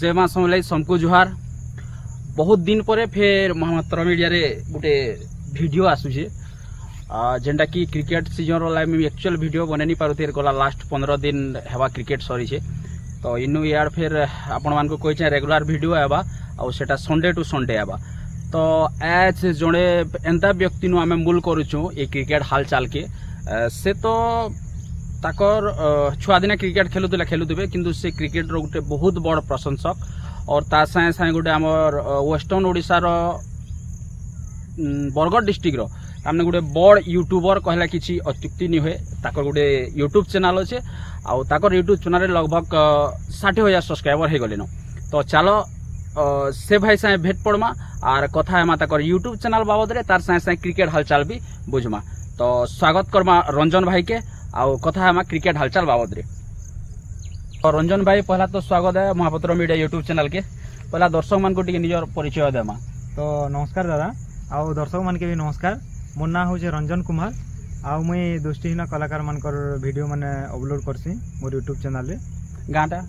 জয় মা সমলাই সমকু জুহার বহুত দিন পরে ফের মহামাত্র মিডিয়ারে গোটে ভিডিও আসুছে যেটা কি ক্রিকেট সিজন লাগে মুই একচুয়াল ভিডিও বনাই নি পারুতে গলা লাস্ট পনেরো দিন হওয়া ক্রিকেট সরিছে তো ইনু ইয়ার ফের আপন মানুষ কইছে রেগুলার ভিডিও হওয়া আউ সেটা সন্ডে টু সন্ডে হওয়া তো এজ জনে এন্তা ব্যক্তি নু আমি মূল করুছু এই ক্রিকেট হালচালকে সে তো ତାକର୍ ଛୁଆଦିନେ କ୍ରିକେଟ୍ ଖେଲୁଥିଲେ ଖେଲୁଥିବେ କିନ୍ତୁ ସେ କ୍ରିକେଟ୍ର ଗୋଟେ ବହୁତ ବଡ଼ ପ୍ରଶଂସକ ଅର୍ ତା ସାଙ୍ଗେ ସାଙ୍ଗେ ଗୋଟେ ଆମର ୱେଷ୍ଟର୍ଣ୍ଣ ଓଡ଼ିଶାର ବରଗଡ଼ ଡିଷ୍ଟ୍ରିକ୍ଟର ତାମାନେ ଗୋଟେ ବଡ଼ ୟୁଟ୍ୟୁବର କହିଲା କିଛି ଅତ୍ୟୁକ୍ତି ନି ହୁଏ ତାଙ୍କର ଗୋଟେ ୟୁଟ୍ୟୁବ୍ ଚ୍ୟାନେଲ୍ ଅଛେ ଆଉ ତାଙ୍କର ୟୁଟ୍ୟୁବ୍ ଚ୍ୟାନେଲ୍ରେ ଲଗ୍ଭଗ୍ ଷାଠିଏ ହଜାର ସବସ୍କ୍ରାଇବର ହେଇଗଲେନ ତ ଚାଲ ସେ ଭାଇ ସାଙ୍ଗେ ଭେଟ ପଡ଼ମା ଆର୍ କଥା ହେମା ତାଙ୍କର ୟୁଟ୍ୟୁବ୍ ଚ୍ୟାନେଲ୍ ବାବଦରେ ତାର ସାଙ୍ଗେ ସାଙ୍ଗେ କ୍ରିକେଟ୍ ହାଲଚାଲ ବି ବୁଝମା ତ ସ୍ୱାଗତ କର୍ମା ରଞ୍ଜନ ଭାଇକେ आउ कथा हमा क्रिकेट हालचाल बाबद रंजन भाई पहला तो स्वागत है महापत्र मीडिया यूट्यूब चैनल के पहला दर्शक मान को निजर परिचय देमा तो नमस्कार दादा आउ दर्शक मान के भी नमस्कार मोर ना हूँ रंजन कुमार आउ मुई दृष्टिहीन कलाकार मान भिडियो मैंने अपलोड करसी मोर यूट्यूब चैनल गाँटा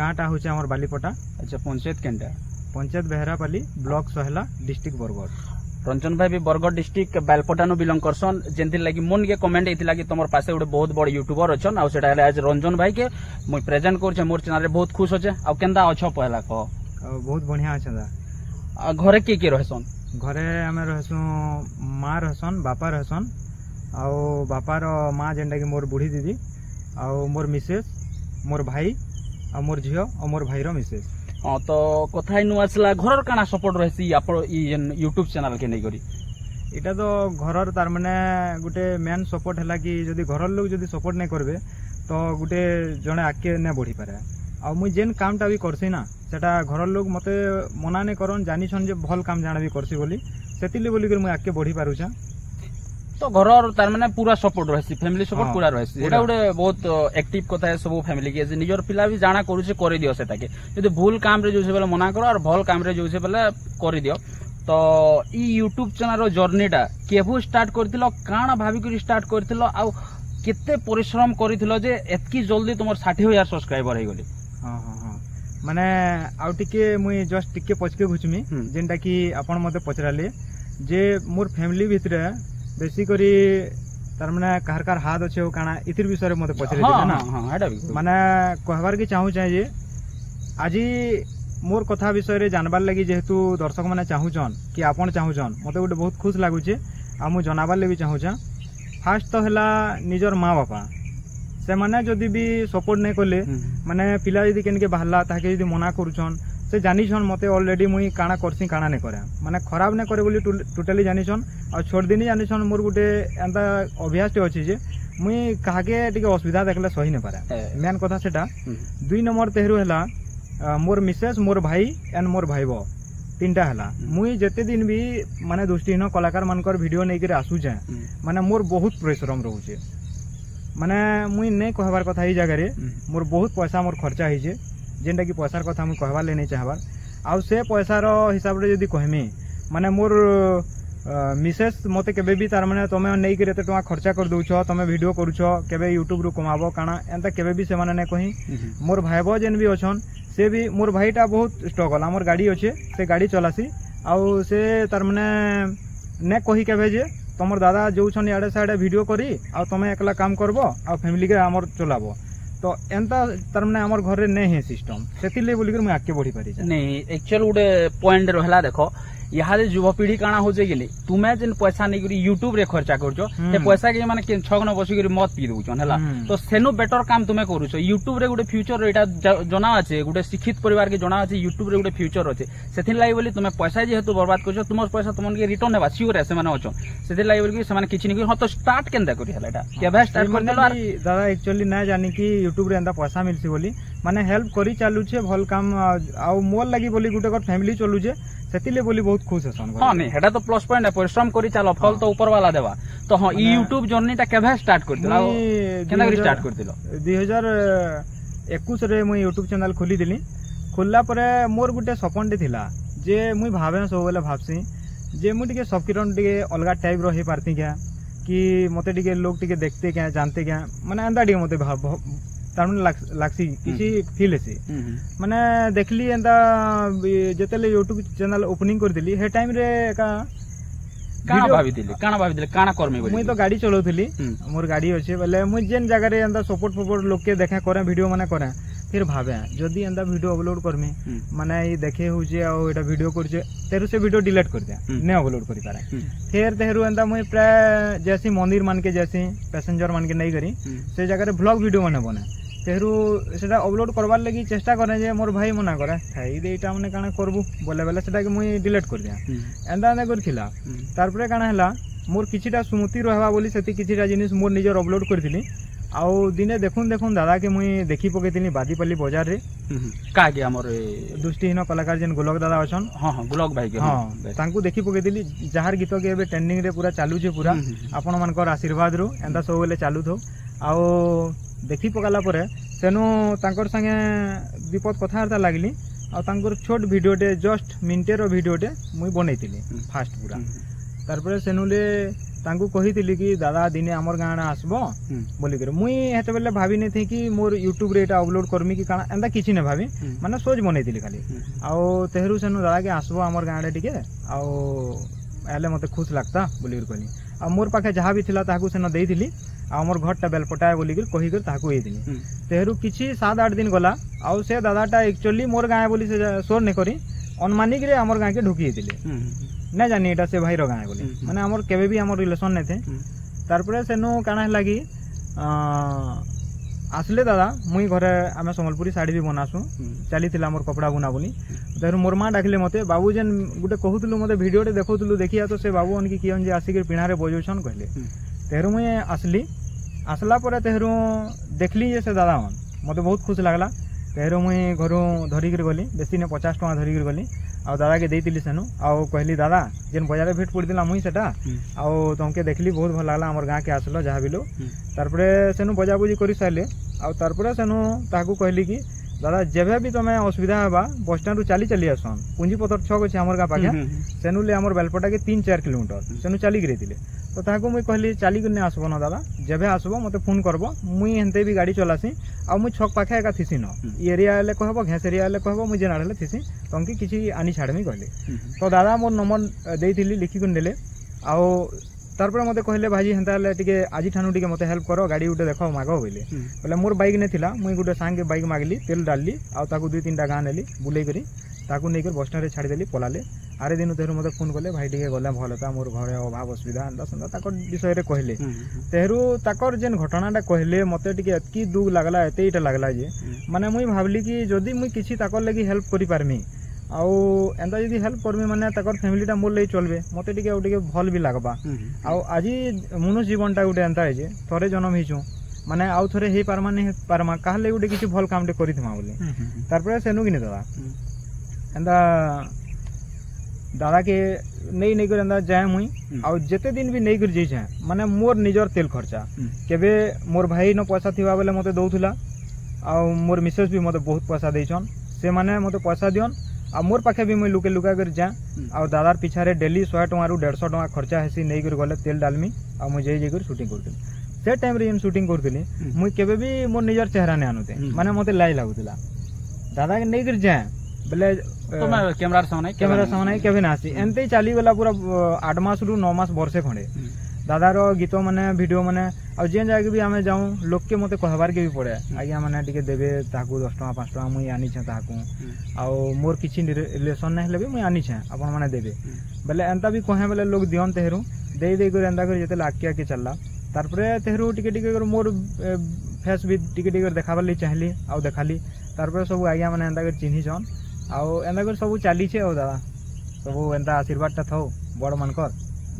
गाँटा हूँ आम बालीपटा अच्छा पंचायत केनटा पंचायत बेहरापाली ब्लक सहेला डिस्ट्रिक्ट बरगढ़ रंजन भाई भी बरगढ़ डिस्ट्रिक्ट बालपटानु बिलंग करसन जेनथि लगी मुन के कमेंट एथि लगी तुम पासे गोटे बहुत बड़ यूट्यूबर अच्छे आउ सेटा आज रंजन भाई के मुई प्रेजेन्ट करछे मोर चैनल बहुत खुश अच्छे आउ केंदा अछ पहला कह बहुत बढ़िया अछन घरे के के रहसन घरे आम रहसु माँ रहसन बापा रहसन आउ बापार माँ जेनटा कि मोर बुढ़ी दीदी आउ मोर मिसेस मोर भाई आउ मोर झील आउ मोर भाईर मिसेस ତ କଥା ଇନୁ ଆସିଲା ଘରର କାଣା ସପୋର୍ଟ ରହିଛି ଆପଣ ଇ ଯେନ୍ ୟୁଟ୍ୟୁବ୍ ଚ୍ୟାନେଲ୍କେ ନେଇକରି ଏଇଟା ତ ଘରର ତାର ମାନେ ଗୋଟେ ମେନ୍ ସପୋର୍ଟ ହେଲା କି ଯଦି ଘରର ଲୋକ ଯଦି ସପୋର୍ଟ ନାଇଁ କରିବେ ତ ଗୋଟେ ଜଣେ ଆଗକେ ନାଇଁ ବଢ଼ିପାରେ ଆଉ ମୁଇଁ ଯେନ୍ କାମଟା ବି କର୍ସି ନା ସେଟା ଘରର ଲୋକ ମତେ ମନା ନାଇଁ କରନ୍ ଜାନିଛନ୍ ଯେ ଭଲ୍ କାମ ଜାଣା ବି କର୍ସି ବୋଲି ସେଥିର୍ଲାଗି ବୋଲିକରି ମୁଇଁ ଆଗକେ ବଢ଼ି ପାରୁଛେଁ তো ঘরর তার মানে পুরা সপোর্ট রয়েছে ফ্যামিলি সপোর্ট পুরা রয়েছে এটা গোটে বহুত একটিভ কথা সব ফ্যামিলি কে যে নিজের পিলা বি জানা করুছে করে দিও সেটাকে যদি ভুল কামরে যাচ্ছে বেলে মনা করো আর ভল কামরে যাচ্ছে বেলে করে দিও তো ই ইউট্ୟୁବ୍ ଚ୍ୟାନେଲ୍ର ଜର୍ଣ୍ଣିଟା କେଭୁ ଷ୍ଟାର୍ଟ କରିଥିଲ କାଣା ଭାବିକରି ଷ୍ଟାର୍ଟ କରିଥିଲ ଆଉ କେତେ ପରିଶ୍ରମ କରିଥିଲ ଯେ ଏତକି ଜଲ୍ଦି ତୁମର ଷାଠିଏ ହଜାର ସବସ୍କ୍ରାଇବର ହେଇଗଲି ହଁ ହଁ ହଁ ମାନେ ଆଉ ଟିକେ ମୁଇଁ ଜଷ୍ଟ ଟିକେ ପଛକେ ଘୁଚମି ଯେନ୍ଟାକି ଆପଣ ମତେ ପଚରାଲେ ଯେ ମୋର ଫ୍ୟାମିଲି ଭିତରେ বেশি করে তার মানে কাহার কার হাত আছে ও কানা এতির বিষয়ে মতে পচারি দেবে হ্যাঁ, না হ্যাঁ, হ্যাঁ, মানে কহবার কি চাহু চাই যে আজি মোর কথা বিষয়ে জানবার লাগি যেহেতু দর্শক মানে চাহুছন কি আপন চাহুছন মতে গোটে বহুত খুশ লাগুছে আর মু জনাবার লাগি চাহুছা ফার্স্ট তো হেলা নিজর মা বাপা সেমানে যদি বি সপোর্ট নাই কলে মানে পিলা যদি কেনকে বাহারলা তাকে যদি মনা করছন সে জানিছন মতে অলরেডি মুই কাଣା করছি কাଣା নে করে মানে খারাপ নে করে বলি টোটালি জানিছন আর ছোট দিনই জানিছন মোর গোটে এন্তা অভ্যাসটি অছি যে মুই কাহাকে টিকে অসুবিধা দেখলে সহি নে পারে হ্যাঁ। মেন কথা সেটা দুই নম্বর তেহরু হেলা মোর মিসেস মোর ভাই এন্ড মোর ভাইব তিনটা হেলা মুই যেতে দিন বি মানে দৃষ্টিহীন কলাকার মানকর ভিডিও নেই করে আসুছে মানে মোর বহুত পরিশ্রম রহুছে মানে মুই নেই কহবার কথা এই জায়গায় মোর বহুত পয়সা মোর খরচা হয়েছে जेनटा कि पैसार कथा मुझे कहबार लगे नहीं चाहबार आउ से पैसार हिसाब से जी कहमी माने मोर मिसेस मत के तारे तुम नहीं एत टाँग खर्चा कर दौ तुम भिड करुच के यूट्यूब्रु कमाब काण एंता के से नहीं कही मोर भाईब जेन भी अछन से भी मोर भाईटा बहुत स्ट्रगल आमर गाड़ी अच्छे से गाड़ी चलासी आउ से तार मैंने ने कही के तुम दादा जो छे सियाड़े भिड कर तुम एकला काम करब आ फैमिली के आमर चलाब তো এন্তা তার মানে আমার ঘরে নেই হে সিস্টম সেতির লাগি বলিকর মুই আগকে বঢ়ি পারি না একচুয়াল গোটে পয়েন্ট রহলা দেখো ইহাদে যুবপিঢ়ি কানা হচ্ছে গেলে তুমি যে পয়সা নেই ইউট্যুব্রে খরচা করছ সে পয়সা কে মানে ছগ্ন বসিকি মদ পি দৌছন হল তো সেনু বেটর কাম তুমি করুছ ইউট্যুব্রে গোটে ফ্যুচর এটা জনা আছে গোটে শিক্ষিত পরিবারকে জনা আছে ইউট্যুব্রে গোটে ফ্যুচর আছে সেলাই বলে তুমি পয়সা যেহেতু বরবাদ করছ তোমার পয়সা তোমাকে রিটর্ন হবা সিওর সে অছন সেলাই বলি সে কিছু নাকি হ্যাঁ তো স্টার্ট কেন্দ্র করি হল এটা কেভে স্টার্ট করি দাদা একচুয়ালি না জানি কি ইউট্যুব্রে এমন পয়সা মিলছে বলি ମାନେ ହେଲ୍ପ କରି ଚାଲୁଛେ ଭଲ କାମ ଆଉ ମୋର୍ ଲାଗି ବୋଲି ଗୋଟେ ଗୋଟେ ଫ୍ୟାମିଲି ଚଲୁଛେ ସେଥିଲାଗି ବୋଲି ବହୁତ ଖୁସ ହେସନ୍ ହଁ ନାଇଁ ହେଟା ତ ପ୍ଲସ୍ ପଏଣ୍ଟ ପରିଶ୍ରମ କରି ଚାଲ ଫଲ ତ ଉପରବାଲା ଦେବା ତ ହଁ ଇ ୟୁଟ୍ୟୁବ ଜର୍ଣ୍ଣିଟା କେବେ ଷ୍ଟାର୍ଟ କରିଥିଲ ଆଉ କେନ୍ତା କରି ଷ୍ଟାର୍ଟ କରିଥିଲ ଦୁଇ ହଜାର ଏକୋଇଶରେ ମୁଁ ୟୁଟ୍ୟୁବ ଚ୍ୟାନେଲ ଖୋଲିଥିଲି ଖୋଲିଲା ପରେ ମୋର ଗୋଟେ ସପନଟେ ଥିଲା ଯେ ମୁଇଁ ଭାବେ ସବୁବେଳେ ଭାବସି ଯେ ମୁଁ ଟିକେ ସବକିରଣ ଟିକେ ଅଲଗା ଟାଇପ୍ର ହେଇପାରତି କ୍ୟା କି ମୋତେ ଟିକେ ଲୋକ ଟିକେ ଦେଖତେ କ୍ୟା ଜାଣତେ କ୍ୟା ମାନେ ଏନ୍ତା ଟିକେ ମୋତେ ତାମାନେ ଲାଗ୍ସି କିଛି ଫିଲ୍ ହେସି ମାନେ ଦେଖିଲି ଏନ୍ତା ଯେତେବେଳେ ୟୁଟ୍ୟୁବ୍ ଚ୍ୟାନେଲ୍ ଓପନିଂ କରିଥିଲି ହେ ଟାଇମ୍ରେ ଏକା କାଣା ଭାବିଥିଲେ କାଣା ଭାବିଥିଲେ କାଣା କର୍ମି ମୁଇଁ ତ ଗାଡି ଚଲାଉଥିଲି ମୋର ଗାଡି ଅଛି ବୋଲେ ମୁଇଁ ଯେନ୍ ଜାଗାରେ ଏନ୍ତା ସପୋର୍ଟ ଫପୋର୍ଟ ଲୋକେ ଦେଖେ କରେ ଭିଡିଓ ମାନେ କରେ फिर भावे जदि एंता भिडियो अपलोड करमी माने ये देखे होजे आ एटा भिडियो करजे तेरु से भिडियो डिलीट कर दे ने अपलोड करि पारे फिर तेरु एंता मुई प्राय जैसी मंदिर मान के जैसी पैसेंजर मान के नहीं करी से जगह रे ब्लॉग भिडियो माने बने তেহরু সেটা অপলোড করবার লাগি চেষ্টা করে যে মোর ভাই মনা করে থাই এইটা মানে কানা করবু বলে বেলে সেটাকে মুই ডিলিট করে দিয়া এন্তা এন্তা করিলা তারপরে কানা হেলা মোর কিছুটা স্মৃতি রহবা বলি সেটি কিছুটা জিনিস মোর নিজের অপলোড করিলি ଆଉ ଦିନେ ଦେଖୁନ ଦେଖୁନ ଦାଦାକେ ମୁଇଁ ଦେଖି ପକେଇଥିଲି ବାଦିପାଲି ବଜାରରେ କାହାକି ଆମର ଦୃଷ୍ଟିହୀନ କଳାକାର ଯେନ୍ ଗୋଲକ ଦାଦା ଅଛନ୍ ହଁ ହଁ ଗୋଲକ ଭାଇ ହଁ ତାଙ୍କୁ ଦେଖି ପକେଇଥିଲି ଯାହାର ଗୀତ କି ଏବେ ଟ୍ରେଣ୍ଡିଂରେ ପୁରା ଚାଲୁଛେ ପୁରା ଆପଣମାନଙ୍କର ଆଶୀର୍ବାଦରୁ ଏନ୍ତା ସବୁବେଳେ ଚାଲୁଥାଉ ଆଉ ଦେଖି ପକାଲା ପରେ ସେନୁ ତାଙ୍କର ସାଙ୍ଗେ ଦୁଇ କଥାବାର୍ତ୍ତା ଲାଗିଲି ଆଉ ତାଙ୍କର ଛୋଟ ଭିଡ଼ିଓଟେ ଜଷ୍ଟ ମିନିଟେର ଭିଡ଼ିଓଟେ ମୁଇଁ ବନେଇଥିଲି ଫାଷ୍ଟ ପୁରା ତାପରେ ସେନୁଲେ ତାଙ୍କୁ କହିଥିଲି କି ଦାଦା ଦିନେ ଆମର ଗାଁ'ଣା ଆସବ ବୋଲିକିରି ମୁଇଁ ସେତେବେଳେ ଭାବି ନେଇଥିଲି କି ମୋର ୟୁଟ୍ୟୁବ୍ରେ ଏଇଟା ଅପଲୋଡ୍ କରମି କି କାଣା ଏନ୍ତା କିଛି ନାଇଁ ଭାବି ମାନେ ସୋଚ୍ ବନେଇଥିଲି ଖାଲି ଆଉ ତେହେରୁ ସେନୁ ଦାଦାକେ ଆସବ ଆମର ଗାଁ'ଡ଼େ ଟିକେ ଆଉ ହେଲେ ମତେ ଖୁସ୍ ଲାଗ୍ତା ବୋଲିକିରି କହିଲି ଆଉ ମୋର ପାଖେ ଯାହା ବି ଥିଲା ତାହାକୁ ସେନ ଦେଇଥିଲି ଆଉ ମୋର ଘରଟା ବେଲପଟା ବୋଲିକିରି କହିକିରି ତାହାକୁ ହେଇଥିଲି ତେହେରୁ କିଛି ସାତ ଆଠ ଦିନ ଗଲା ଆଉ ସେ ଦାଦାଟା ଆକ୍ଚୁଆଲି ମୋର ଗାଁ ବୋଲି ସେ ସୋର ନେଇ କରି ଅନୁମାନିକରେ ଆମର ଗାଁକେ ଢୁକି ହେଇଥିଲେ ନାଇଁ ଜାନି ଏଇଟା ସେ ଭାଇର ଗାଁ ବୋଲି ମାନେ ଆମର କେବେ ବି ଆମର ରିଲେସନ୍ ନାଇଁ ଥାଏ ତାରପରେ ସେନୁ କାଣା ହେଲା କି আসলে দাদা মুই ঘরে আমি সম্বলপুরী শাড়ি বি বনাসু চালিছিল আমার কপড়া বুনা বলি তেমন মোর মা ডাকলে মতে বাবু যেন গোটে কহুলু মতো ভিডিওটে দেখুলু দেখিয়া তো সে বাবু অনকি কিয়ন যে আসিকি পিণারে বজাউছন কহিলে তেহরু মুই আসলি আসলা পরে তেহরু দেখলি যে সে দাদা মন মতো বহুত খুশ লাগলা তেহরু মুই ঘরু ধরিকি গলি বেশি নে পচাশ টাকা ধরিকি গলি आ दादा के देती सेनु आ कहली दादा जेन बजार भेट पड़ी दिला मुई सेटा हम्म। आ तुमके देखली बहुत भल लगला आम गाँव के आसल जहाँ बिलु हम्म। तारपरे सेनु बजाबुजी कर सारे आ तारपरे सेनु ताकू कहली कि দাদা যেবে বি তুমি অসুবিধা হবা বস স্ট্যান্ড চালি চালি আসন পুঞ্জিপতর ছক আছে আমার গাঁ পাখে সেনুলে আমার বেলপটাকে তিন চার কিলোমিটর সেনু চালিকি রইলে তো তাকে মুই কহিলি চালিকি নিয়ে আসব না দাদা যেবে আসব মতো ফোন করব মুই হেনতে বি গাড়ি চলাসি আর মুই ছক পাখে একা থিসি ন এরিয়া হলে কহব ঘেঁস এরিয়া হলে কহব মুই জেনা হলে থিসি তোমাকে কিছু আনি ছাড়মি কহিলি তো দাদা মোর নম্বর দিয়েছিলি লিখিকি নেলে আও তারপরে মতো কহিলে ভাজি হেন্তা হলে টিকে আজি ঠানু টিকে মতো হেল্প কর গাড়ি গোটে দেখ মাগ বলে বলে মোর বাইক নেলা মুই গোটে সাংকে বাইক মাগলি তেল ডালি আউ দুই তিনটা গাঁ নেলি বুলাই করি তাকে নিয়ে বস স্ট্যান্ডে ছাড়িদেলি পলালে আরে দিন তেহরু মতো ফোন কলে ভাই টিকে গলে ভাল হতা মোর ঘরে অভাব অসুবিধা এটা সেটা তাকর বিষয়ে কহিলে তেহরু তাকর যেন ঘটনাটা কহিলে মতো টিকে এতকি দুঃখ লাগলা এতে এইটা লাগলা যে মানে মুই ভাবলি কি যদি মুই কিছু তাকর লাগি হেল্প করি পারমি आउ एंता हेल्प करमी मैंने फैमिली फैमिलीटा मोर ले चलते मते टिके भल भी लागबा हम्म, हम्म, हम्म। आउ आज मनुष्य टाइम गुटे एंता है जे थरे जन्म हिचो माने आउ थरे हे परमा ने परमा कहले भल कामटे करितमा दादा के नई नई कर जाए मुई आउ जते दिन भी नई कर जाए माने मोर निजर तेल खर्चा केबे मोर भाई न पैसा थिवा बोले मते दोथुला आउ मोर मिसेस भी मते बहुत पैसा देछन से माने मते पैसा दियन ଆଉ ମୋର ପାଖେ ବି ମୁଇଁ ଲୁକେ ଲୁକା କରି ଯାଏଁ ଆଉ ଦାଦାର ପିଛାରେ ଡେଲି ଶହେ ଟଙ୍କାରୁ ଦେଢ଼ଶହ ଟଙ୍କା ଖର୍ଚ୍ଚା ହେସି ନେଇକରି ଗଲେ ତେଲ ଡାଲମି ଆଉ ମୁଁ ଯାଇ ଯାଇକରି ସୁଟିଂ କରୁଥିଲି ସେ ଟାଇମ୍ରେ ଯେନ୍ ସୁଟିଂ କରୁଥିଲି ମୁଇଁ କେବେ ବି ମୋର ନିଜର ଚେହେରା ନାଇଁ ଆନୁତେ ମାନେ ମତେ ଲାଜ ଲାଗୁଥିଲା ଦାଦାକେ ନେଇକରି ଯାଏଁ ବେଲେ କ୍ୟାମେରା ସାମ୍ନା କ୍ୟାମେରା ସାମ୍ନା କେବେ ନା ଆସି ଏମିତି ଚାଲିଗଲା ପୁରା ଆଠ ମାସରୁ ନଅ ମାସ ବର୍ଷେ ଖଣ୍ଡେ দাদার গীত মানে ভিডিও মানে ଆଉ ଯେନ୍ ଜାଗାକେ ବି ଆମେ ଯାଉଁ ଲୋକେ ମୋତେ କହିବାର୍କେ ବି ପଡ଼େ ଆଜ୍ଞା ମାନେ ଟିକେ ଦେବେ ତାହାକୁ ଦଶ ଟଙ୍କା ପାଞ୍ଚ ଟଙ୍କା ମୁଇଁ ଆନିଛେଁ ତାହାକୁ ଆଉ ମୋର କିଛି ରିଲେସନ୍ ନାଇଁ ହେଲେ ବି ମୁଇଁ ଆନିଛେଁ ଆପଣମାନେ ଦେବେ ବେଲେ ଏନ୍ତା ବି କହେ ବେଲେ ଲୋକ୍ ଦିଅନ୍ ତେହେରୁ ଦେଇ ଦେଇକରି ଏନ୍ତା କରି ଯେତେବେଳେ ଆଗ୍କେ ଆଗ୍କେ ଚାଲିଲା ତାର୍ପରେ ତେହେରୁ ଟିକେ ଟିକେ କରି ମୋର ଫେସ୍ ବି ଟିକେ ଟିକେ କରି ଦେଖାବାର୍ ଲାଗି ଚାହିଁଲି ଆଉ ଦେଖାଲି ତାର୍ପରେ ସବୁ ଆଜ୍ଞା ମାନେ ଏନ୍ତା କରି ଚିହ୍ନିଛନ୍ ଆଉ ଏନ୍ତା କରି ସବୁ ଚାଲିଛେ ଆଉ ଦାଦା ସବୁ ଏନ୍ତା ଆଶୀର୍ବାଦଟା ଥାଉ ବଡ଼ମାନଙ୍କର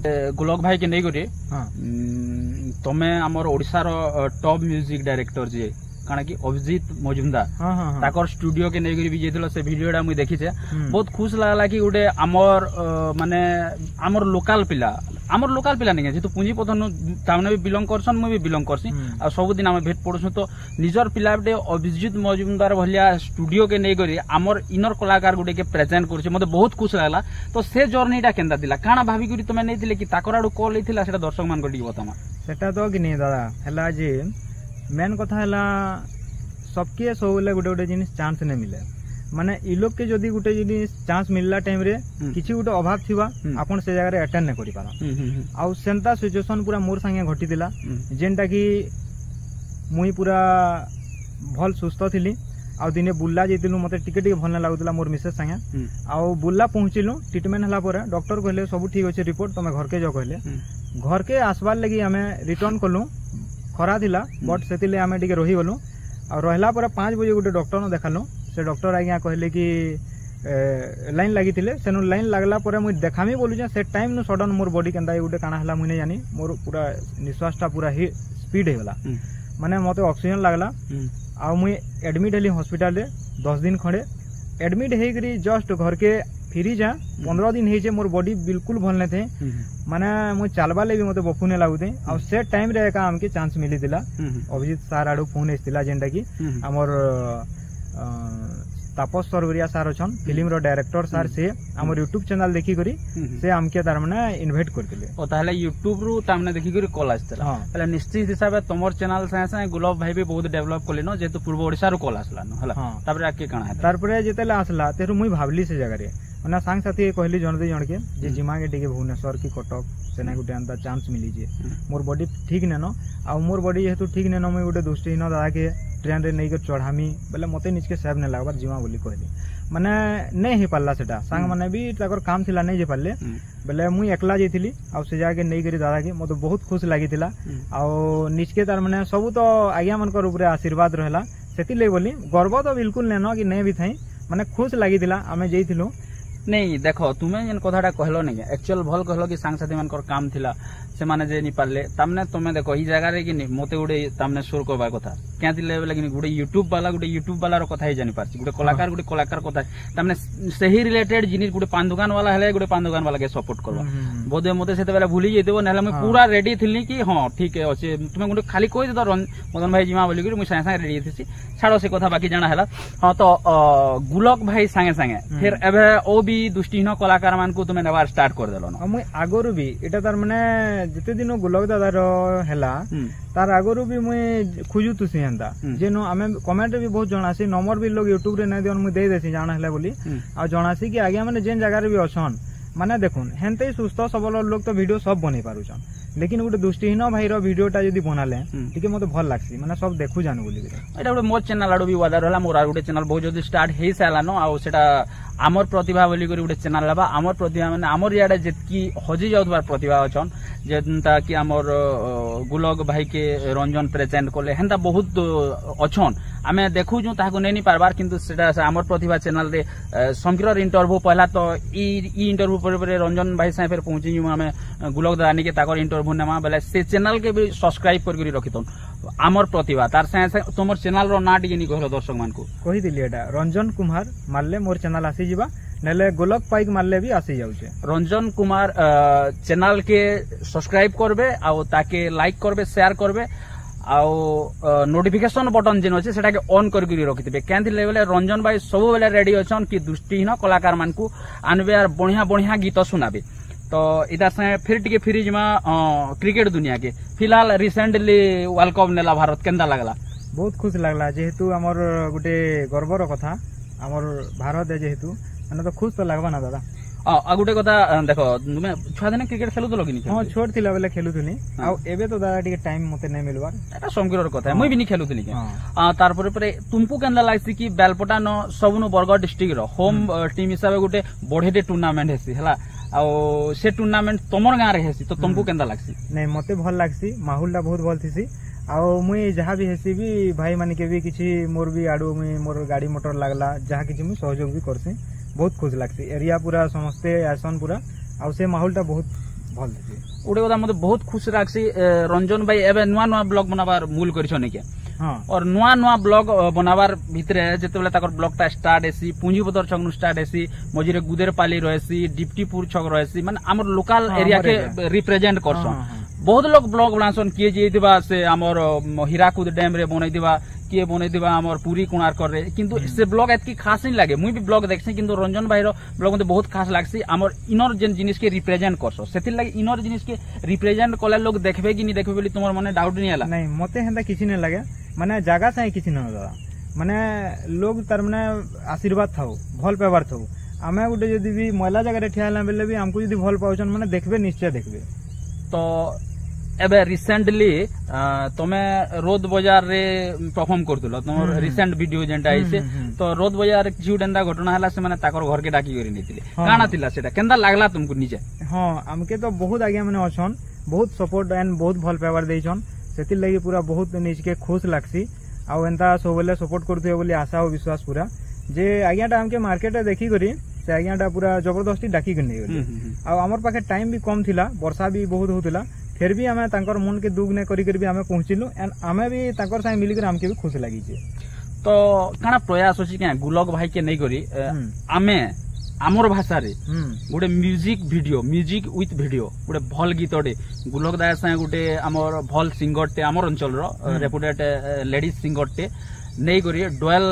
ଗୋଲକ ଭାଇକେ ନେଇକରି ତମେ ଆମର ଓଡ଼ିଶାର ଟପ୍ ମ୍ୟୁଜିକ୍ ଡାଇରେକ୍ଟର ଯିଏ କାଣା କି ଅଭିଜିତ ମଜୁମଦାର ତାଙ୍କର ଷ୍ଟୁଡିଓ କେ ନେଇକରି ବି ଯାଇଥିଲ ସେ ଭିଡ଼ିଓଟା ମୁଇଁ ଦେଖିଛେ ବହୁତ ଖୁସି ଲାଗଲା କି ଗୋଟେ ଆମର ମାନେ ଆମର ଲୋକାଲ ପିଲା আমার লোকাল ପିଲା ନେଇକି ଯେହେତୁ ପୁଞ୍ଜି ପ୍ରଧାନ ତାମାନେ ବି ବିଲଙ୍ଗ କରସନ୍ ମୁଁ ବି ବିଲଙ୍ଗ କରସି ଆଉ ସବୁଦିନ ଆମେ ଭେଟ ପଡ଼ୁଛୁ ତ ନିଜର ପିଲା ଗୋଟେ ଅଭିଜିତ ମଜୁମଦାର ଭଳିଆ ଷ୍ଟୁଡିଓକେ ନେଇକରି ଆମର ଇନର କଳାକାର ଗୋଟେକେ ପ୍ରେଜେଣ୍ଟ କରୁଛି ମୋତେ ବହୁତ ଖୁସି ଲାଗଲା ତ ସେ ଜର୍ଣ୍ଣିଟା କେନ୍ତା ଥିଲା କାଣା ଭାବିକରି ତୁମେ ନେଇଥିଲେ କି ତାଙ୍କର ଆଡ଼ୁ କଲ୍ ହେଇଥିଲା ସେଟା ଦର୍ଶକମାନଙ୍କୁ ଟିକେ ବତମା ସେଟା ତ କି ନେଇ ଦାଦା ହେଲା ଯେ ମେନ୍ କଥା ହେଲା ସବକେ ସବୁବେଳେ ଗୋଟେ ଗୋଟେ ଜିନିଷ ଚାନ୍ସ ନେଇ ମିଳେ মানে ইলোককে যদি গোটে যদি চান্স মিললা টাইমরে কিছু গোটে অভাব থিবা আপন সে জায়গায় আটেন্ড না করি পারা আউ সেন্তা সিচুয়েশন পুরা মোর সাঙ্গে ঘটিদিলা যেনটা কি মুই পুরা ভাল সুস্থ থিলি ଆଉ ଦିନେ ବୁର୍ଲା ଯାଇଥିଲୁ ମୋତେ ଟିକେ ଟିକେ ଭଲ ଲାଗୁଥିଲା ମୋର ମିସେସ୍ ସାଙ୍ଗେ ଆଉ ବୁର୍ଲା ପହଞ୍ଚିଲୁ ଟ୍ରିଟମେଣ୍ଟ ହେଲା ପରେ ଡକ୍ଟର କହିଲେ ସବୁ ଠିକ୍ ଅଛି ରିପୋର୍ଟ ତମେ ଘରକେ ଯାଅ କହିଲେ ଘରକେ ଆସବାର୍ ଲାଗି ଆମେ ରିଟର୍ନ କଲୁ ଖରା ଥିଲା ବଟ୍ ସେଥିଲାଗି ଆମେ ଟିକେ ରହିଗଲୁ ଆଉ ରହିଲା ପରେ ପାଞ୍ଚ ବଜେ ଗୋଟେ ଡକ୍ଟର ଦେଖାଲୁ ସେ ଡକ୍ଟର ଆଜ୍ଞା କହିଲେ କି ଲାଇନ୍ ଲାଗିଥିଲେ ସେନୁ ଲାଇନ୍ ଲାଗଲା ପରେ ମୁଇଁ ଦେଖାମି ବୋଲୁଛେ ସେ ଟାଇମ୍ନୁ ସଡନ୍ ମୋର ବଡି କେନ୍ତା ଗୋଟେ କାଣା ହେଲା ମୁଇଁ ନାଇଁ ଜାନି ମୋର ପୁରା ନିଶ୍ୱାସଟା ପୁରା ସ୍ପିଡ୍ ହେଇଗଲା ମାନେ ମତେ ଅକ୍ସିଜେନ୍ ଲାଗଲା ଆଉ ମୁଇଁ ଆଡମିଟ୍ ହେଲି ହସ୍ପିଟାଲରେ ଦଶ ଦିନ ଖଣ୍ଡେ ଆଡମିଟ୍ ହେଇକରି ଜଷ୍ଟ ଘରକେ ଫିରିଯା ପନ୍ଦର ଦିନ ହେଇଛେ ମୋର ବଡି ବିଲକୁଲ ଭଲ ନାଇଁ ଥାଏ ମାନେ ମୁଇଁ ଚାଲବା ଲାଗି ମତେ ବଫୁ ନାଇଁ ଲାଗୁଥାଏ ଆଉ ସେ ଟାଇମ୍ରେ ଏକା ଆମକେ ଚାନ୍ସ ମିଳିଥିଲା ଅଭିଜିତ ସାର୍ ଆଡୁ ଫୋନ୍ ଆସିଥିଲା ଯେନ୍ଟାକି ଆମର तापस सरगरिया सार अच्छा फिल्म डायरेक्टर सार से आम यूट्यूब चैनल देखी हम्म, हम्म। से आमके तार मैंने इनभैट करते यूट्यूब रु तार देखी कल आसाला हाँ। निश्चित हिसाब से तुम चैनल सागे सागे गुलाब भाई भी बहुत डेभलप कल जेहतु पूर्व ओडार कल आसलानी कण तार जितने आसला तेरह मुई भावली से जगह मैंने सांग साथी कहली जन दी जनके हम्म। के टी भुवनेश्वर कि कटक सेना गोटे चान्स मिलीजे मोर बडी ठीक नैन आ मोर बडी जेहतु ठीक नैन मुई गोटे दुष्टिहीन दादा के ट्रेन रे नहीं कर चढ़ामी बोले मत निजे सेव ने लगभग जीवा बोली कहली मैंने नहीं हो पार्ला से मैंने भी तर काम थी नहीं जी पारे बोले मुई एकला जाइली आउ से जगह नहीं कर दादा के मत बहुत खुश लगी आउ निजके तार मैंने सब तो आज्ञा मान आशीर्वाद रहा से बोली गर्व तो बिलकुल नैन कि नहीं भी थी मैंने खुश लगी आम जाइलु नहीं देख तुम्हें जन कथा कहल नहीं एक्चुअल भल कहल कि सांगसाथी मान काम थिला ସେମାନେ ଯେ ନିପାରିଲେ ତାମାନେ ତମେ ଦେଖ ଏଇ ଜାଗାରେ କି ମତେ ଗୋଟେ ତାମାନେ ସୋର କରିବା କଥା କେନ୍ତି ଲେଭେଲ କି ଗୋଟେ ୟୁଟ୍ୟୁବ ବାଲା ଗୋଟେ ୟୁଟ୍ୟୁବ ବାଲାର କଥା ହେଇ ଜାଣିପାରଛି ଗୋଟେ କଳାକାର ଗୋଟେ କଳାକାର କଥା ତାମାନେ ସେହି ରିଲେଟେଡ୍ ଜିନିଷ ଗୋଟେ ପାନ୍ ଦୋକାନ ବାଲା ହେଲେ ଗୋଟେ ପାନ୍ ଦୋକାନ ବାଲାକେ ସପୋର୍ଟ କରବା ବୋଧେ ମତେ ସେତେବେଳେ ଭୁଲି ଯାଇଥିବ ନହେଲେ ମୁଁ ପୁରା ରେଡି ଥିଲି କି ହଁ ଠିକ ଅଛି ତୁମେ ଗୋଟେ ଖାଲି କହିଦେତ ମଦନ ଭାଇ ଯିମା ବୋଲିକିରି ମୁଁ ସାଙ୍ଗେ ସାଙ୍ଗେ ରେଡି ଥିସି ଛାଡ଼ ସେ କଥା ବାକି ଜାଣା ହେଲା ହଁ ତ ଗୁଲକ ଭାଇ ସାଙ୍ଗେ ସାଙ୍ଗେ ଫେର ଏବେ ଓ ବି ଦୃଷ୍ଟିହୀନ କଳାକାର ମାନଙ୍କୁ ତୁମେ ନେବାର ଷ୍ଟାର୍ଟ କରିଦେଲ ମୁଇଁ ଆଗରୁ ବି ଏଇଟା ତାର ମାନେ ଯେତେ ଦିନ ଗୋଲକ ଦାଦାର ହେଲା ତାର ଆଗରୁ ବି ମୁଇଁ ଖୋଜୁଥିସି ହେନ୍ତା ଯେନ ଆମେ କମେଣ୍ଟ ବି ବହୁତ ଜଣାସି ନମ୍ବର ବି ଲୋକ ୟୁଟ୍ୟୁବରେ ନାଇଁ ଦିଅନ୍ ମୁଇଁ ଦେଇଦେସି ଜାଣା ହେଲା ବୋଲି ଆଉ ଜଣାସି କି ଆଜ୍ଞା ମାନେ ଯେନ୍ ଜାଗାରେ ବି ଅଛନ୍ ମାନେ ଦେଖୁନ୍ ହେନ୍ତେ ସୁସ୍ଥ ସବଳ ଲୋକ ତ ଭିଡିଓ ସବ ବନେଇ ପାରୁଛନ୍ ଲେକିନ ଗୋଟେ ଦୃଷ୍ଟିହୀନ ଭାଇର ଭିଡିଓଟା ଯଦି ବନାଲେ ଟିକେ ମତେ ଭଲ ଲାଗ୍ସି ମାନେ ସବୁ ଦେଖୁଛନ୍ ବୋଲି ଏଇଟା ଗୋଟେ ମୋ ଚ୍ୟାନେଲ ଆଡୁ ବି ୱାଦା ରହିଲା ମୋର ଆଉ ଗୋଟେ ଚ୍ୟାନେଲ ବହୁତ ଜଲ୍ଦି ଷ୍ଟାର୍ଟ ହେଇସାରିଲାନ ଆଉ ସେଟା আমার প্রতিভা বলি করে গোটে চ্যানেল হবা আমার প্রতিভা মানে আমার ইয়াড়ে যেতকি হজি যাওয়ার প্রতিভা অছন যেটা কি আমার গুলক ভাইকে রঞ্জন প্রেজেন্ট করলে হেন্তা বহুত অছন আমি দেখুছু তাহাকে নেই পারবার কিন্তু সেটা আমার প্রতিভা চ্যানেলরে সমগ্র ইন্টারভিউ পহলা তো ই ই ইন্টারভিউ পরে পরে রঞ্জন ভাই সাথে ফের পৌঁছি আমি গুলক দাদা নিকে তাকর ইন্টারভিউ নেওয়া বেলা সে চ্যানেলকে বি সবসক্রাইব করি রখিতন আমার প্রতিভা তার সাথে সাথে তোমার চ্যানেলর নাঁটি যেন কহিল দর্শক মানুষ কহিদিলি এটা রঞ্জন কুমার মারলে মোর চ্যানেল আসিযা নেলে গোলক পাইক মারলে বি আসি যাচ্ছে রঞ্জন কুমার চ্যানেলকে সবসক্রাইব করবে আর তাকে লাইক করবে শেয়ার করবে ଆଉ ନୋଟିଫିକେସନ ବଟନ ଯେନ୍ ଅଛେ ସେଟାକେ ଅନ୍ କରିକିରି ରଖିଥିବେ କେନ୍ତି ବେଲେ ରଞ୍ଜନ ଭାଇ ସବୁବେଳେ ରେଡି ଅଛନ୍ କି ଦୃଷ୍ଟିହୀନ କଳାକାରମାନଙ୍କୁ ଆନବେ ଆର୍ ବଢ଼ିଆ ବଢ଼ିଆ ଗୀତ ଶୁଣାବେ तो इधर से फिर टे फ्रिज में क्रिकेट दुनिया के फिलहाल रिसेंटली वर्ल्ड कप नेला भारत केन्दा लगला बहुत खुश लगला जेहेतु आमर गोटे गर्वर कथा आमर भारत जेहेतु मैंने तो खुश तो लगवा ना दादा आ गोटे कथा देख तुम छुआ दिन क्रिकेट खेलुल कि हाँ छोट थी बेले खेलुली हाँ। आबे तो दादा टाइम मत नहीं मिलवार एटा कथा मुई भी नहीं खेलुली हाँ। तारपर पर तुमको केन्दा लागसी कि बेलपटा न बरगढ़ डिस्ट्रिक्ट होम हाँ। टीम हिसाब गोटे बड़े टूर्णामेंट हेसी है ଆଉ ସେ ଟୁର୍ଣ୍ଣାମେଣ୍ଟ ତମର ଗାଁରେ ହେସି ତ ତମକୁ କେନ୍ତା ଲାଗ୍ସି ନାଇଁ ମତେ ଭଲ ଲାଗ୍ସି ମାହୁଲଟା ବହୁତ ଭଲ ଥିସି ଆଉ ମୁଇଁ ଯାହା ବି ହେସି ବି ଭାଇମାନେ କେ ବି କିଛି ମୋର ବି ଆଡ଼ୁ ମୁଇଁ ମୋର ଗାଡ଼ି ମଟର ଲାଗ୍ଲା ଯାହା କିଛି ମୁଇଁ ସହଯୋଗ ବି କରସି ବହୁତ ଖୁସି ଲାଗ୍ସି ଏରିଆ ପୁରା ସମସ୍ତେ ଆସନ୍ ପୁରା ଆଉ ସେ ମାହୁଲଟା ବହୁତ ଭଲ ଥିସି ଗୋଟେ କଥା ମତେ ବହୁତ ଖୁସି ଲାଗ୍ସି ରଞ୍ଜନ ଭାଇ ଏବେ ନୂଆ ନୂଆ ବ୍ଲଗ ବନାବାର ଭୁଲ କରିଛ ନେଇକି और नुआ नुआ ब्लग बनाबार भितर जितेबले ताकर ब्लगटा स्टार्ट हेसी पुंजीपतर छक नु स्टार्ट हेसी मझिरे गुदेरपाली रहेसी डिप्टीपुर छक रहेसी माने आमर लोकल एरिया के रिप्रेजेंट करसन बहुत लोग ब्लग बनासन किए जी से आम हीराकूद डैम बन किए बन आम पूरी कोणार्क कि हम्म। ब्लग एत खास नहीं लगे मुई भी ब्लग देखसी कि रंजन भाई ब्लग मत तो बहुत खास लगसी आम इनर जेन जिनके रिप्रेजेंट करस से लगे इनर जिनके रिप्रेजेंट कले लोग देखे कि नहीं देखे तुम मन डाउट नहीं है नहीं मत किसी नहीं लगे मैंने जगह साइ कि ना मैंने लोग तर मैंने आशीर्वाद था भल पेवर था आम गोटे जदि भी मैला जगह ठिया बेले भी आमको जब भल पाचन मैंने देखे निश्चय देखे तो एबे रिसेंटली तुम्हें रोद बजार रे परफॉर्म कर दुलो रिसेंट वीडियो जेंटा आई हम्म, हम्म। तो रोद बजार एक जीव डेंडा घटना हला से मैंने ताकर घर के डाकी करी नहीं थी कहाँ सेटा किंतु लागला तुमको नीचे हाँ अम्म तो बहुत आगे मैंने अच्छा बहुत सपोर्ट एंड बहुत भल पेवर दे छन सेतिल लगे पूरा बहुत निज के खुश लगसी आउ एंता सबले सपोर्ट करथे बोली आशा और विश्वास पूरा जे आज्ञा हमके मार्केट देखी करी से पूरा जबरदस्ती डाक गन गेली टाइम भी कम थिला वर्षा भी बहुत होतला ফের বি আমি তাঁর মনকে দুঃখ নে করি করি আমি পৌঁছিলু এন্ড আমি বি তাঁর সাথে মিলিকি আমাকে বি খুশি লাগিছে তো কেন প্রয়াস অছি কেন গুলক ভাই কে নেই করি আমি আমার ভাষারে গোটে music video music with video গোটে ভাল গীতটে গুলক দায় সাথে গোটে আমার ভাল সিঙ্গরটে আমার অঞ্চলর রেপুটেড লেডিজ সিঙ্গরটে নেই করি ডুয়াল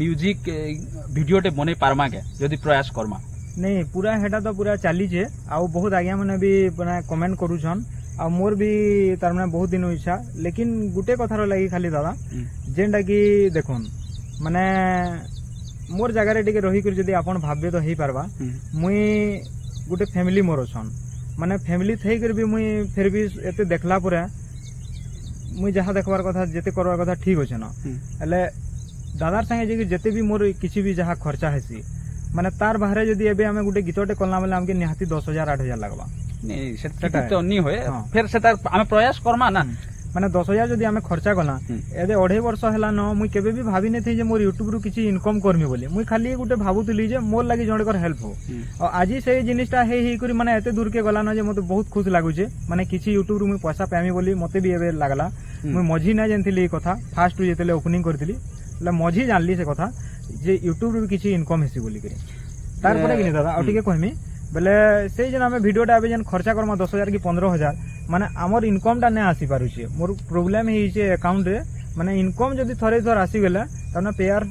মিউজিক ভিডিওটে বনাই পারমা কে যদি প্রয়াস করমা नहीं पूरा हेटा तो पूरा चलीचे आ बहुत आज्ञा मैंने भी मैंने कमेंट करुछन आ मोर भी तार मैंने बहुत दिन इच्छा लेकिन गोटे कथार लगे खाली दादा हम्म। जेनटा कि देख मैंने मोर जगार टे रहीकर आप भाव्य तो हो पार्बा हम्म। मुई गोटे फैमिली मोर अछन मैंने फैमिली थे भी मुई फिर भी एत देखला पूरा मुई जहाँ देखबार कथा जिते करवार कथा ठीक अच्छे ना हम्म। दादार संगे जेके भी मोर किसी भी जहाँ खर्चा हैसी মানে তার বাহারে যদি এবে আমি গোটে গীতটে কলা বলে আমাকে নিহাতি দশ হাজার আট হাজার লাগবা হ্যাঁ। ফের সেটা আমি প্রয়াস করমা না মানে দশ হাজার যদি আমি খরচা কলা এবে অঢ়াই বর্ষ হেলা ন মুই কেবে বি ভাবি নেই যে মোর ইউট্যুব রু কিছু ইনকম করমি বলে মুই খালি গোটে ভাবুলি যে মোর লাগি জনকর হেল্প হো আজি সেই জিনিসটা হেই হেই করি মানে এতে দূরকে গলা ন যে মতে বহুত খুশ লাগুছে মানে কিছু ইউটিউব রু মুই পয়সা পাইমি বলি মতে বি এবে লাগলা মুই মঝি না জানଥିଲି এই কথা ফার্স্ট রু যেতে ওপেনিং করিଥିଲି মঝি জানলি সে কথা ଯେ ୟୁଟ୍ୟୁବରୁ ବି କିଛି ଇନକମ୍ ହେସି ବୋଲିକରି ତାର୍ ପରେ କି ନାଇଁ ଦାଦା ଆଉ ଟିକେ କହିମି ବେଲେ ସେଇ ଯେନ୍ ଆମେ ଭିଡ଼ିଓଟା ଏବେ ଯେନ୍ ଖର୍ଚ୍ଚା କର୍ମା ଦଶ ହଜାର କି ପନ୍ଦର ହଜାର ମାନେ ଆମର ଇନକମ୍ଟା ନାଇଁ ଆସିପାରୁଛେ ମୋର ପ୍ରୋବ୍ଲେମ୍ ହେଇଛେ ଆକାଉଣ୍ଟରେ ମାନେ ଇନକମ୍ ଯଦି ଥରେ ଥର ଆସିଗଲେ তার মানে পেয়ার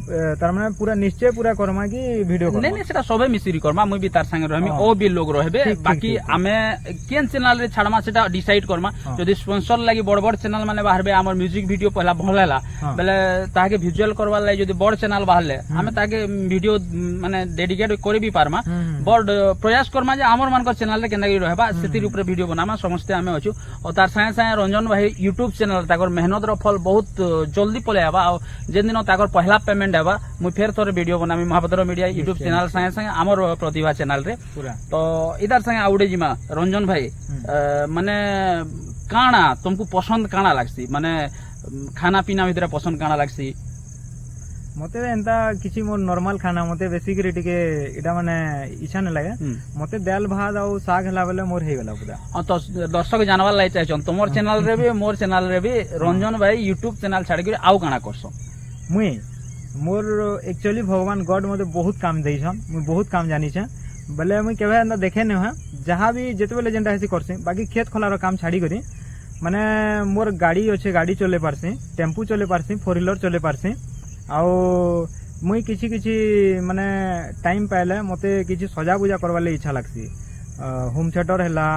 তার মানে পুরা নিশ্চয় পুরা করমা কি ভিডিও করমা নাই সেটা সবে মিশিরি করমা মুই বি তার সঙ্গে রহমি ও বি লোক রহবে বাকি আমি কেন চ্যানেল রে ছাড়মা সেটা ডিসাইড করমা যদি স্পন্সর লাগি বড় বড় চ্যানেল মানে বাহারবে আমার মিউজিক ভিডিও পহলা ভাল হেলা বেলে তাকে ভিজুয়াল করবার লাগি যদি বড় চ্যানেল বাহারলে আমি তাকে ভিডিও মানে ডেডিকেট করে বি পারমা বড় প্রয়াস করমা যে আমার মানকর চ্যানেল রে কেন্দ্র রহবা সেতির উপরে ভিডিও বনামা সমস্তে আমি অছু ও তার সঙ্গে সঙ্গে রঞ্জন ভাই ইউটিউব চ্যানেল তাকর মেহনত র ফল বহুত জলদি পলে আবা যেদিন তাকর मोर पहला पेमेंट हेबा मुई फेर थोड़े वीडियो बनामी महाभद्र मीडिया यूट्यूब चैनल संगे संगे आमर प्रतिभा चैनल रे तो इधर संगे आउ गोटे जिमा रंजन भाई माने काणा तुमको पसंद काणा लागसी माने खाना पीना भितर पसंद काणा लागसी ମତେ ଏନ୍ତା କିଛି ମୋର ନର୍ମାଲ ଖାନା ମତେ ବେଶିକରି ଟିକେ ଏଇଟା ମାନେ ଇଚ୍ଛା ନ ଲାଗେ ମତେ ଦାଲ ଭାତ ଆଉ ଶାଗ ହେଲା ବେଲେ ମୋର ହେଇଗଲା ପୁରା ହଁ ତ ଦର୍ଶକ ଜାନବାର ଲାଗି ଚାହିଁଛନ୍ ତମର ଚ୍ୟାନେଲରେ ବି ମୋର ଚ୍ୟାନେଲରେ ବି ରଞ୍ଜନ ଭାଇ ୟୁଟ୍ୟୁବ ଚ୍ୟାନେଲ ଛାଡ଼ିକିରି ଆଉ କାଣା କରସନ୍ মুই মোর একচুয়ালি ভগবান গড মতো বহুত কাম দিয়েছন মুই বহুত কাম জানিছে ବୋଲେ ମୁଇଁ କେବେ ଏନ୍ତା ଦେଖେ ନି ହଁ ଯାହା ବି ଯେତେବେଳେ ଯେନ୍ତା ହେସି କର୍ସି ବାକି କ୍ଷେତ ଖୋଲାର କାମ ଛାଡ଼ିକରି ମାନେ ମୋର ଗାଡ଼ି ଅଛେ ଗାଡ଼ି ଚଲେଇ ପାର୍ସି ଟେମ୍ପୁ ଚଲେଇ ପାର୍ସି ଫୋର୍ ହ୍ୱିଲର୍ ଚଲେଇ ପାର୍ସି ଆଉ ମୁଇଁ କିଛି କିଛି ମାନେ ଟାଇମ୍ ପାଇଲେ ମୋତେ କିଛି ସଜାବୁଜା କର୍ବାର୍ ଲାଗି ଇଚ୍ଛା ଲାଗ୍ସି ହୋମ୍ ଥିଏଟର୍ ହେଲା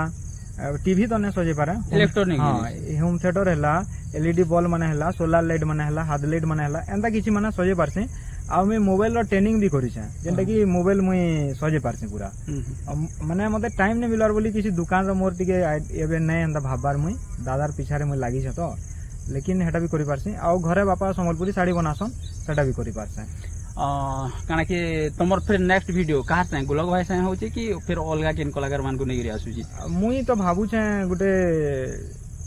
টিভি তো নে সজাই পারে ইলেকট্রোনিক হ্যাঁ হোম থিয়েটর হেলা এলইডি বল মানে হেলা সোলার লাইট মানে হেলা হাত লাইট মানে হেলা এন্তা কিছু মানে সজাই পারছি ଆଉ ମୁଇଁ ମୋବାଇଲର ଟ୍ରେନିଂ ବି କରିଛେଁ ଯେନ୍ଟାକି ମୋବାଇଲ ମୁଇଁ ସଜେଇ ପାରସି ପୁରା ମାନେ ମତେ ଟାଇମ ନେଇ ମିଲବାର ବୋଲି କିଛି ଦୁକାନର ମୋର ଟିକେ ଏବେ ନାଇଁ ଏନ୍ତା ଭାବବାର ମୁଇଁ ଦାଦାର ପିଛାରେ ମୁଇଁ ଲାଗିଛେ ତ ଲେକିନ ହେଟା ବି କରିପାରସି ଆଉ ଘରେ ବାପା ସମ୍ବଲପୁରୀ ଶାଢ଼ୀ ବନାସନ୍ ସେଟା ବି କରିପାରସେଁ କାଣା କି ତମର ଫେର ନେକ୍ସଟ ଭିଡ଼ିଓ କାହାର ସାଙ୍ଗେ ଗୁଲକ ଭାଇ ସାଙ୍ଗେ ହଉଛି କି ଫେର ଅଲଗା କେନ୍ କଳାକାର ମାନଙ୍କୁ ନେଇକରି ଆସୁଛି ମୁଇଁ ତ ଭାବୁଛେ ଗୋଟେ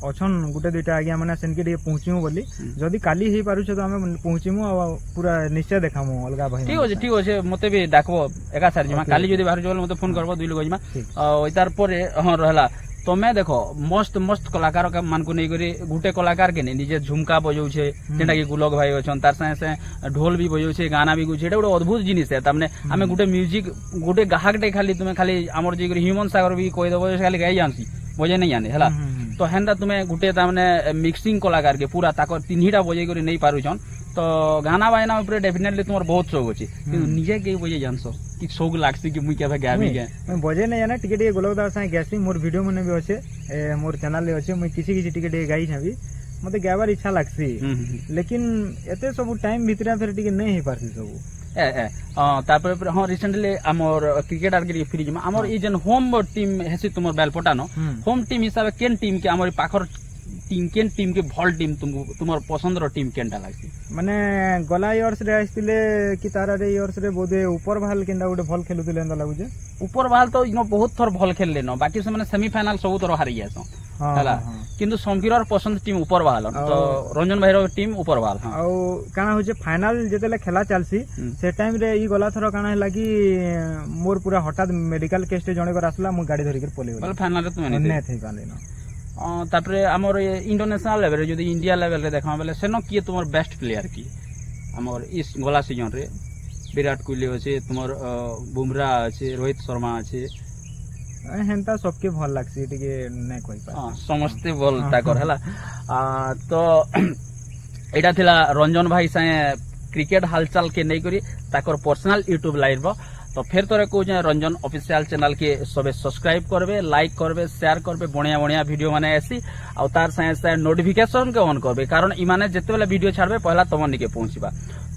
ଅଛନ୍ ଗୋଟେ ଦୁଇଟା ଆଜ୍ଞା ମାନେ ସେନକେ ଟିକେ ପହଞ୍ଚିମୁ ବୋଲି ଯଦି କାଲି ହେଇପାରୁଛେ ତ ଆମେ ପହଞ୍ଚିମୁ ଆଉ ପୁରା ନିଶ୍ଚୟ ଦେଖାମୁ ଅଲଗା ଭାଇ ଠିକ ଅଛି ଠିକ ଅଛି ମତେ ବି ଡାକବ ଏକା ସାର୍ ଯିମା କାଲି ଯଦି ବାହାରୁଛ ବୋଲେ ମତେ ଫୋନ୍ କରବ ଦୁଇ ଲୋକ ଯିମା ଆଉ ତାର ପରେ ହଁ ରହିଲା তুমি দেখো মস্ত মস্ত কলাকার মানুষ নিয়ে গোটে কলাকার কে নিজে ঝুমকা বজাউছে যেটা কি গুলক ভাই অছন তার সাথে সাথে ঢোল বি বজাউছে গানা বি গুছে এটা গোটে অদ্ভুত জিনিস তার মানে আমি গোটে মিউজিক গোটে গাহকটে খালি তুমি খালি আমার যে হিউমন সাগর বি কই দেব খালি গাই জানছি बजे नहीं आने है तो हेन्दा तुम्हें गुटे तमाम मिक्सिंग कलाकार के पूरा ताक तीन टा बजे नहीं पार्छन तो गाना बाजना उपरे डेफिनेटली तुम बहुत शौक अच्छे निजे के बजे जानस कि शौक लगसी कि मुझे क्या गाँव मैं बजे नहीं जाना टी गोलक दास गैसी मोर भिड मैंने भी अच्छे मोर चैनल अच्छे मुझे किसी किसी टी गई छावि मतलब गायबार इच्छा लगसी लेकिन एत सब टाइम भितर फिर टी नहीं पार्सी सबू ଏ ଏ ତାପରେ ପରେ ହଁ ରିସେଣ୍ଟଲି ଆମର କ୍ରିକେଟ ଆଡ଼କେ ଟିକେ ଫିରି ଯିମା ଆମର ଇ ଯେନ୍ ହୋମ୍ ଟିମ୍ ହେସି ତୁମର ବେଲପଟାନ ହୋମ୍ ଟିମ୍ ହିସାବରେ କେନ୍ ଟିମ୍ କେ ଆମର ପାଖର টিম কেন টিম কে ভাল টিম তুমি তোমার পছন্দর টিম কেনটা লাগছে মানে গলা ইয়ার্স রে আইছিলে কি তার রে ইয়ার্স রে বোধে উপর ভাল কেনটা গোটে ভাল খেলুছিলে এন্তা লাগুছে উপর ভাল তো ইনো বহুত থর ভাল খেললে ন বাকি সেমানে সেমিফাইনাল সবু থর হারি যাছ হেলা কিন্তু সম্পীরর পছন্দ টিম উপর ভাল তো রঞ্জন ভাইর টিম উপর ভাল আউ কানা হচ্ছে ফাইনাল যেতেলে খেলা চালছি সে টাইম রে ই গলা থর কানা হেলা কি মোর পুরা হঠাৎ মেডিকাল কেস তে জনে কর আসলা মু গাড়ি ধরিকে পলে গলি ফাইনাল রে তুমি নে থই পালে না ତାପରେ ଆମର ଇଣ୍ଟରନ୍ୟାସନାଲ ଲେଭେଲରେ ଯଦି ଇଣ୍ଡିଆ ଲେଭେଲରେ ଦେଖମା ବେଲେ ସେନ କିଏ ତୁମର ବେଷ୍ଟ ପ୍ଲେୟାର କିଏ ଆମର ଇ ଗଲା ସିଜନରେ ବିରାଟ କୋହଲି ଅଛେ ତୁମର ବୁମରା ଅଛେ ରୋହିତ ଶର୍ମା ଅଛେ ହେନ୍ତା ସବକେ ଭଲ ଲାଗ୍ସି ଟିକେ ନାଇଁ କହିପାର ସମସ୍ତେ ଭଲ ତାକର ହେଲା ତ ଏଇଟା ଥିଲା ରଞ୍ଜନ ଭାଇ ସାଙ୍ଗେ କ୍ରିକେଟ ହାଲଚାଲ କେ ନେଇକରି ତାଙ୍କର ପର୍ସନାଲ ୟୁଟ୍ୟୁବ ଲାଇଭ तो फिर तोरे कहे रंजन अफिशियाल चैनल के सब सब्सक्राइब करेंगे लाइक करेंगे सेयार करेंगे बढ़िया बढ़िया भिडियो मैंने आसी आउ तार साथ साथ नोटिफिकेसन के ऑन करबे कारण इमाने जितेबले भिडियो छाड़े पहला तुम निके पहुंचवा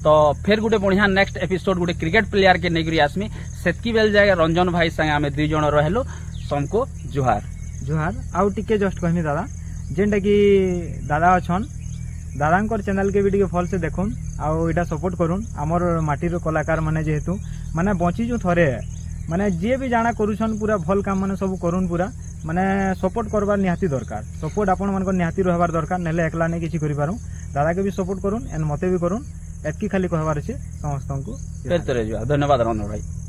तो फिर गोटे बढ़िया नेक्स्ट एपिसोड गोटे क्रिकेट प्लेयार के नहीं आसमी सेतकी बेल जाए रंजन भाई संगे आम दुई सबको जुहार जुहार आउ टिके जस्ट कहमी दादा जेनटा कि दादा अच्छा দাদাঙ্কর চ্যানেলকে বি টিকে ভলসে দেখুন আউ এটা সপোর্ট করুন আমার মাটির কলাকার মানে যেহেতু মানে বঞ্চিছু থরে মানে যে বি জানা করুছন পুরা ভল কাম মানে সব করুন পুরা মানে সপোর্ট করবার নিহাতি দরকার সপোর্ট আপন মানক নিহাতি রহবার দরকার নেলে একলা নেই কিছু করিপারু দাদাকে বি সপোর্ট করুন এন্ড মতে বি করুন এতকি খালি কহবার আছে সমস্ত ধন্যবাদ রণ ভাই